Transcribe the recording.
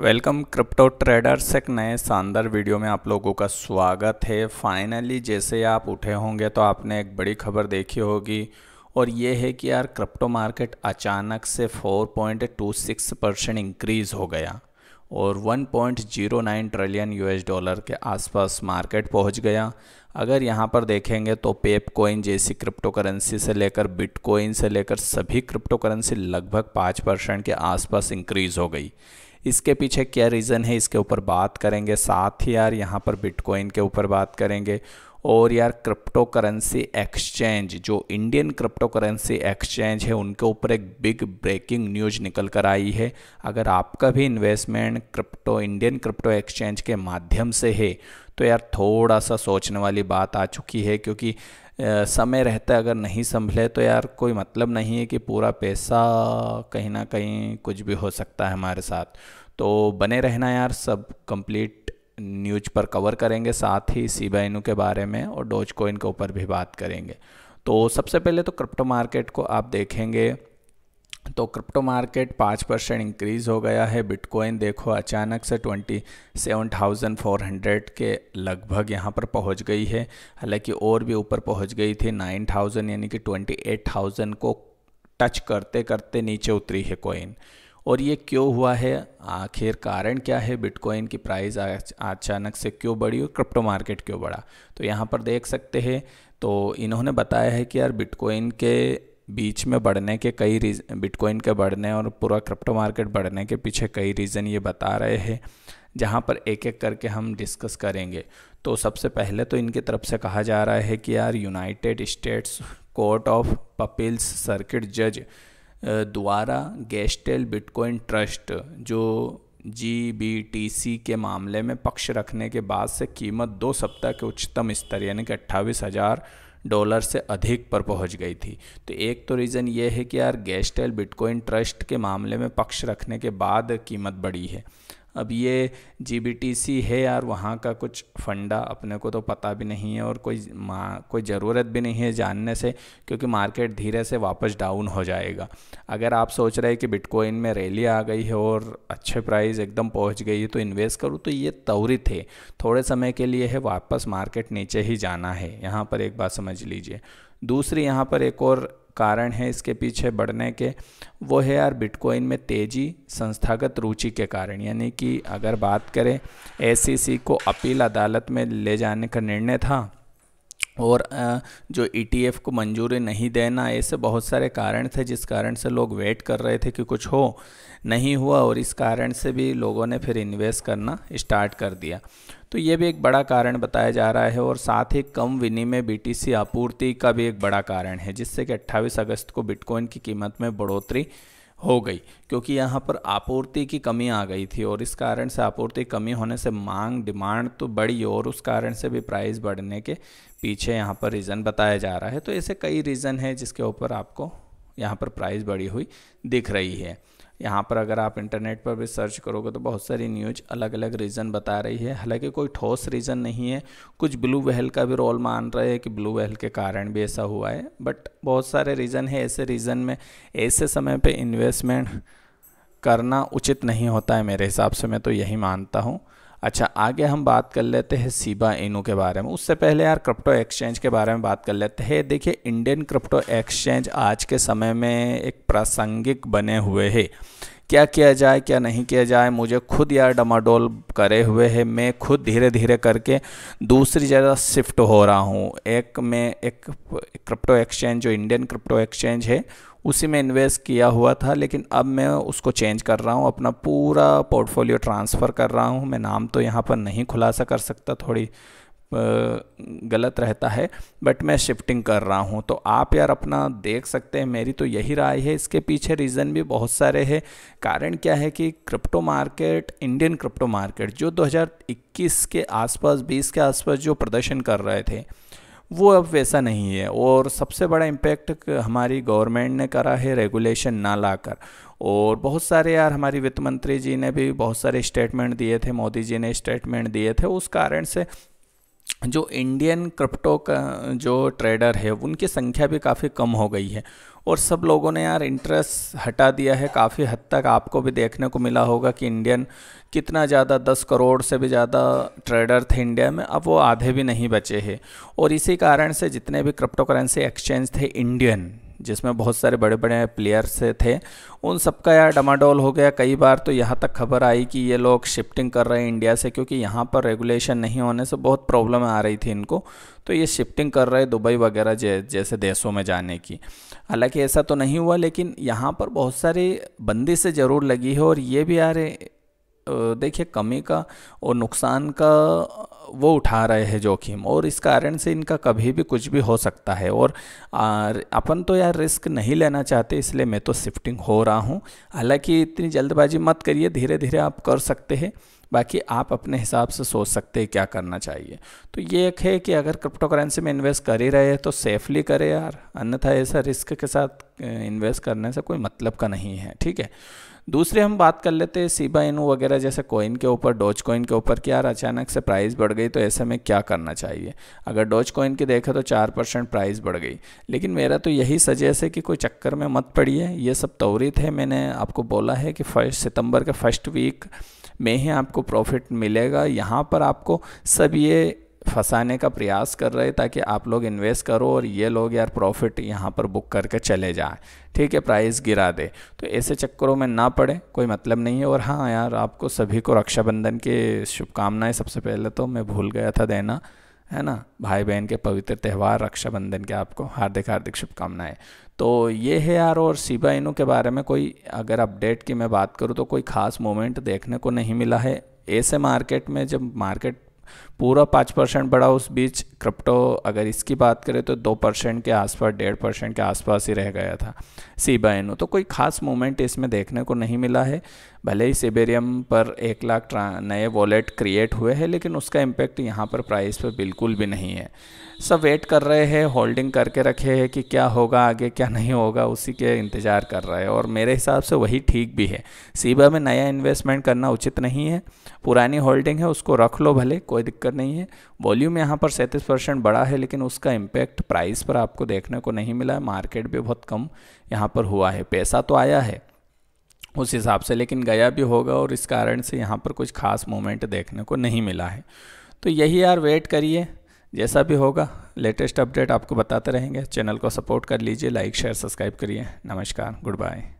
welcome crypto traders एक नए शानदार वीडियो में आप लोगों का स्वागत है फाइनली जैसे आप उठे होंगे तो आपने एक बड़ी खबर देखी होगी और ये है कि यार क्रिप्टो मार्केट अचानक से 4.26 परसेंट इंक्रीज़ हो गया और 1.09 ट्रिलियन यूएस डॉलर के आसपास मार्केट पहुंच गया अगर यहाँ पर देखेंगे तो पेप कोइन जैसी क्रिप्टो करेंसी से लेकर बिटकॉइन से लेकर सभी क्रिप्टो करेंसी लगभग पाँच परसेंट के आसपास इंक्रीज़ हो गई इसके पीछे क्या रीज़न है इसके ऊपर बात करेंगे साथ ही यार यहाँ पर बिटकॉइन के ऊपर बात करेंगे और यार क्रिप्टो करेंसी एक्सचेंज जो इंडियन क्रिप्टो करेंसी एक्सचेंज है उनके ऊपर एक बिग ब्रेकिंग न्यूज निकल कर आई है अगर आपका भी investment crypto Indian crypto exchange के माध्यम से है तो यार थोड़ा सा सोचने वाली बात आ चुकी है क्योंकि समय है अगर नहीं संभले तो यार कोई मतलब नहीं है कि पूरा पैसा कहीं ना कहीं कुछ भी हो सकता है हमारे साथ तो बने रहना यार सब कंप्लीट न्यूज पर कवर करेंगे साथ ही सी के बारे में और डोज कोइन के ऊपर भी बात करेंगे तो सबसे पहले तो क्रिप्टो मार्केट को आप देखेंगे तो क्रिप्टो मार्केट पाँच परसेंट इंक्रीज़ हो गया है बिटकॉइन देखो अचानक से twenty seven thousand four hundred के लगभग यहाँ पर पहुँच गई है हालांकि और भी ऊपर पहुँच गई थी नाइन थाउजेंड यानी कि ट्वेंटी एट थाउजेंड को टच करते करते नीचे उतरी है कॉइन और ये क्यों हुआ है आखिर कारण क्या है बिटकॉइन की प्राइस अचानक से क्यों बढ़ी और क्रिप्टो मार्केट क्यों बढ़ा तो यहाँ पर देख सकते हैं तो इन्होंने बताया है कि यार बिटकॉइन के बीच में बढ़ने के कई रीज़न बिटकॉइन के बढ़ने और पूरा क्रिप्टो मार्केट बढ़ने के पीछे कई रीज़न ये बता रहे हैं जहाँ पर एक एक करके हम डिस्कस करेंगे तो सबसे पहले तो इनकी तरफ से कहा जा रहा है कि यार United States Court of Appeals circuit जज द्वारा गेस्टेल बिटकॉइन ट्रस्ट जो जीबीटीसी के मामले में पक्ष रखने के बाद से कीमत दो सप्ताह के उच्चतम स्तर यानी कि अट्ठावीस हज़ार डॉलर से अधिक पर पहुंच गई थी तो एक तो रीज़न ये है कि यार गैसटेल बिटकॉइन ट्रस्ट के मामले में पक्ष रखने के बाद कीमत बढ़ी है अब ये जी है यार वहाँ का कुछ फंडा अपने को तो पता भी नहीं है और कोई माँ कोई ज़रूरत भी नहीं है जानने से क्योंकि मार्केट धीरे से वापस डाउन हो जाएगा अगर आप सोच रहे हैं कि बिटकॉइन में रैली आ गई है और अच्छे प्राइस एकदम पहुँच गई है तो इन्वेस्ट करूँ तो ये तौरी थे थोड़े समय के लिए है वापस मार्केट नीचे ही जाना है यहाँ पर एक बात समझ लीजिए दूसरी यहाँ पर एक और कारण हैं इसके पीछे बढ़ने के वो है यार बिटकॉइन में तेज़ी संस्थागत रुचि के कारण यानी कि अगर बात करें एसीसी को अपील अदालत में ले जाने का निर्णय था और जो ईटीएफ e को मंजूरी नहीं देना ऐसे बहुत सारे कारण थे जिस कारण से लोग वेट कर रहे थे कि कुछ हो नहीं हुआ और इस कारण से भी लोगों ने फिर इन्वेस्ट करना स्टार्ट कर दिया तो ये भी एक बड़ा कारण बताया जा रहा है और साथ ही कम विनिमय बीटीसी आपूर्ति का भी एक बड़ा कारण है जिससे कि 28 अगस्त को बिटकॉइन की कीमत में बढ़ोतरी हो गई क्योंकि यहाँ पर आपूर्ति की कमी आ गई थी और इस कारण से आपूर्ति कमी होने से मांग डिमांड तो बढ़ी और उस कारण से भी प्राइस बढ़ने के पीछे यहाँ पर रीज़न बताया जा रहा है तो ऐसे कई रीज़न है जिसके ऊपर आपको यहाँ पर प्राइस बढ़ी हुई दिख रही है यहाँ पर अगर आप इंटरनेट पर भी सर्च करोगे तो बहुत सारी न्यूज अलग अलग रीज़न बता रही है हालांकि कोई ठोस रीज़न नहीं है कुछ ब्लू वहल का भी रोल मान रहे हैं कि ब्लू वहल के कारण भी ऐसा हुआ है बट बहुत सारे रीज़न है ऐसे रीज़न में ऐसे समय पर इन्वेस्टमेंट करना उचित नहीं होता है मेरे हिसाब से मैं तो यही मानता हूँ अच्छा आगे हम बात कर लेते हैं सीबा इनू के बारे में उससे पहले यार क्रिप्टो एक्सचेंज के बारे में बात कर लेते हैं देखिए इंडियन क्रिप्टो एक्सचेंज आज के समय में एक प्रासंगिक बने हुए है क्या किया जाए क्या नहीं किया जाए मुझे खुद यार डमाडोल करे हुए है मैं खुद धीरे धीरे करके दूसरी जगह शिफ्ट हो रहा हूँ एक मैं एक क्रिप्टो एक्सचेंज जो इंडियन क्रिप्टो एक्सचेंज है उसी में इन्वेस्ट किया हुआ था लेकिन अब मैं उसको चेंज कर रहा हूँ अपना पूरा पोर्टफोलियो ट्रांसफ़र कर रहा हूँ मैं नाम तो यहाँ पर नहीं खुलासा कर सकता थोड़ी गलत रहता है बट मैं शिफ्टिंग कर रहा हूँ तो आप यार अपना देख सकते हैं मेरी तो यही राय है इसके पीछे रीज़न भी बहुत सारे हैं कारण क्या है कि crypto market Indian crypto market जो 2021 के आसपास 20 के आसपास जो प्रदर्शन कर रहे थे वो अब वैसा नहीं है और सबसे बड़ा इम्पैक्ट हमारी गवर्नमेंट ने करा है रेगुलेशन ना लाकर और बहुत सारे यार हमारी वित्त मंत्री जी ने भी बहुत सारे स्टेटमेंट दिए थे मोदी जी ने स्टेटमेंट दिए थे उस कारण से जो इंडियन क्रिप्टो का जो ट्रेडर है उनकी संख्या भी काफ़ी कम हो गई है और सब लोगों ने यार इंटरेस्ट हटा दिया है काफ़ी हद तक आपको भी देखने को मिला होगा कि इंडियन कितना ज़्यादा दस करोड़ से भी ज़्यादा ट्रेडर थे इंडिया में अब वो आधे भी नहीं बचे हैं और इसी कारण से जितने भी क्रिप्टो करेंसी एक्सचेंज थे इंडियन जिसमें बहुत सारे बड़े बड़े प्लेयर्स थे उन सबका यार डमाडोल हो गया कई बार तो यहाँ तक खबर आई कि ये लोग शिफ्टिंग कर रहे हैं इंडिया से क्योंकि यहाँ पर रेगुलेशन नहीं होने से बहुत प्रॉब्लम आ रही थी इनको तो ये शिफ्टिंग कर रहे दुबई वगैरह जैसे देशों में जाने की हालांकि ऐसा तो नहीं हुआ लेकिन यहाँ पर बहुत सारी बंदिशें ज़रूर लगी है और ये भी यार देखिए कमी का और नुकसान का वो उठा रहे हैं जोखिम और इस कारण से इनका कभी भी कुछ भी हो सकता है और अपन तो यार रिस्क नहीं लेना चाहते इसलिए मैं तो शिफ्टिंग हो रहा हूँ हालांकि इतनी जल्दबाजी मत करिए धीरे धीरे आप कर सकते हैं बाकी आप अपने हिसाब से सोच सकते हैं क्या करना चाहिए तो ये एक है कि अगर क्रिप्टो करेंसी में इन्वेस्ट कर ही रहे हैं तो सेफली करें यार अन्यथा ऐसा रिस्क के साथ इन्वेस्ट करने से कोई मतलब का नहीं है ठीक है दूसरे हम बात कर लेते हैं सीबा इनू वगैरह जैसे कॉइन के ऊपर डोज कॉइन के ऊपर कि यार अचानक से प्राइस बढ़ गई तो ऐसे में क्या करना चाहिए अगर डोज कॉइन की देखें तो चार परसेंट प्राइस बढ़ गई लेकिन मेरा तो यही सजेस्ट है कि कोई चक्कर में मत पड़िए ये सब तोरीत है मैंने आपको बोला है कि फर्स्ट सितंबर के फर्स्ट वीक में ही आपको प्रॉफिट मिलेगा यहाँ पर आपको सब ये फंसाने का प्रयास कर रहे ताकि आप लोग इन्वेस्ट करो और ये लोग यार प्रॉफिट यहाँ पर बुक करके चले जाए ठीक है प्राइस गिरा दे तो ऐसे चक्करों में ना पड़े कोई मतलब नहीं है और हाँ यार आपको सभी को रक्षाबंधन के शुभकामनाएं सबसे पहले तो मैं भूल गया था देना है ना भाई बहन के पवित्र त्यौहार रक्षाबंधन के आपको हार्दिक हार्दिक शुभकामनाएं तो ये है यार और शिबा इनू के बारे में कोई अगर अपडेट की मैं बात करूँ तो कोई खास मोमेंट देखने को नहीं मिला है ऐसे मार्केट में जब मार्केट पूरा पाँच परसेंट बढ़ा उस बीच क्रिप्टो अगर इसकी बात करें तो दो परसेंट के आसपास डेढ़ परसेंट के आसपास ही रह गया था सीबाइनो तो कोई खास मूवमेंट इसमें देखने को नहीं मिला है भले ही सिबेरियम पर एक लाख नए वॉलेट क्रिएट हुए हैं लेकिन उसका इम्पैक्ट यहाँ पर प्राइस पर बिल्कुल भी नहीं है सब वेट कर रहे हैं होल्डिंग करके रखे हैं कि क्या होगा आगे क्या नहीं होगा उसी के इंतज़ार कर रहे हैं और मेरे हिसाब से वही ठीक भी है सीबा में नया इन्वेस्टमेंट करना उचित नहीं है पुरानी होल्डिंग है उसको रख लो भले कोई कोई दिक्कत नहीं है वॉल्यूम यहाँ पर सैंतीस परसेंट बड़ा है लेकिन उसका इम्पैक्ट प्राइस पर आपको देखने को नहीं मिला है मार्केट भी बहुत कम यहाँ पर हुआ है पैसा तो आया है उस हिसाब से लेकिन गया भी होगा और इस कारण से यहाँ पर कुछ खास मोमेंट देखने को नहीं मिला है तो यही यार वेट करिए जैसा भी होगा लेटेस्ट अपडेट आपको बताते रहेंगे चैनल को सपोर्ट कर लीजिए लाइक शेयर सब्सक्राइब करिए नमस्कार गुड बाय